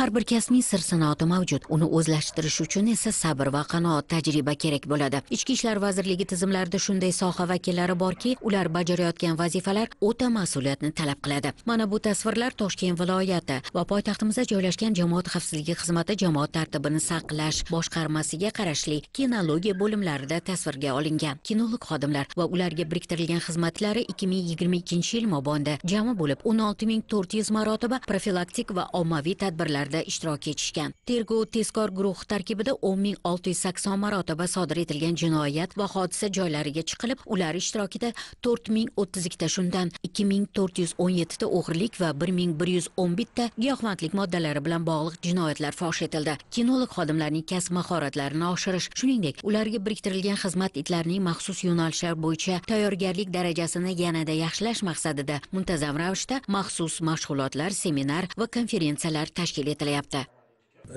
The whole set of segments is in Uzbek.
har bir kasbning sir sanoati mavjud uni o'zlashtirish uchun esa sabr va qanoat tajriba kerak bo'ladi ichki ishlar vazirligi tizimlarida shunday soha vakillari borki ular bajarayotgan vazifalar o'ta mas'uliyatni talab qiladi mana bu tasvirlar toshkent viloyati va poytaxtimizda joylashgan jamoat xavfsizligi xizmati jamoat tartibini saqlash boshqarmasiga qarashli kinologiya bo'limlarida tasvirga olingan kinolog xodimlar va ularga biriktirilgan xizmatlari ikki ming yigirma ikkinchi yil mobaynida jami bo'lib o'n olti ming to'rt yuz marotaba profilaktik va ommaviy tadbirlar tadbirlarda ishtirok etishgan tergov tezkor guruhi tarkibida o'n ming olti yuz sakson marotaba sodir etilgan jinoyat va hodisa joylariga chiqilib ular ishtirokida to'rt ming o'ttiz ikkita shundan ikki ming to'rt yuz o'n yettita o'g'irlik va bir ming bir yuz o'n bitta giyohvandlik moddalari bilan bog'liq jinoyatlar fosh etildi kinolog xodimlarning kasb mahoratlarini oshirish shuningdek ularga biriktirilgan xizmat itlarining maxsus yo'nalishlar bo'yicha tayyorgarlik darajasini yanada yaxshilash maqsadida muntazam ravishda maxsus mashg'ulotlar seminar va konferensiyalar tashkil etildi etilyapti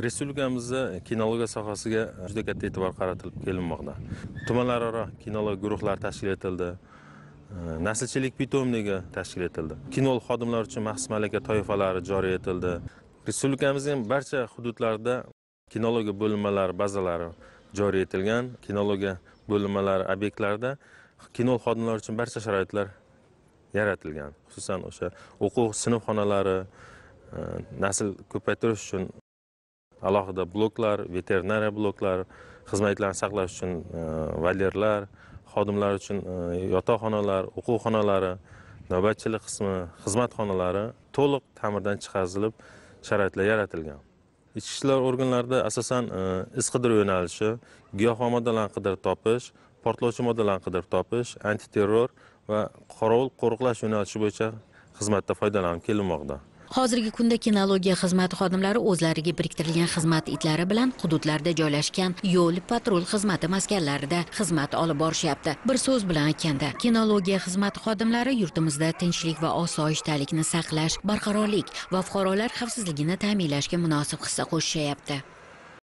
respublikamizda kinologiya sohasiga juda katta e'tibor qaratilib kelinmoqda tumanlararo kinolog guruhlari tashkil etildi naslchilik pitomnigi tashkil etildi kinolog xodimlar uchun maxsus malaka toifalari joriy etildi respublikamizning barcha hududlarida kinologiya bo'linmalari bazalari joriy etilgan kinologiya bo'linmalari obyektlarida kinolog xodimlar uchun barcha sharoitlar yaratilgan xususan o'sha o'quv sinf xonalari nasl ko'paytirish uchun alohida bloklar veterinariya bloklari xizmatlarni saqlash uchun valerlar xodimlar uchun yotoqxonalar o'quv xonalari navbatchilik qismi xizmat xonalari to'liq ta'mirdan chiqarilib sharoitlar yaratilgan ichki ishlar organlarida asosan iz qidiruv yo'nalishi giyohvand moddalarni qidirib topish portlovchi moddalarni qidirib topish antiterror va qorovul qo'riqlash yo'nalishi bo'yicha xizmatda foydalanib kelinmoqda hozirgi kunda kinologiya xizmati xodimlari o'zlariga biriktirilgan xizmat itlari bilan hududlarda joylashgan yo'l patrul xizmati maskanlarida xizmat olib borishyapti bir so'z bilan aytganda kinologiya xizmati xodimlari yurtimizda tinchlik va osoyishtalikni saqlash barqarorlik va fuqarolar xavfsizligini ta'minlashga munosib hissa qo'shishyapti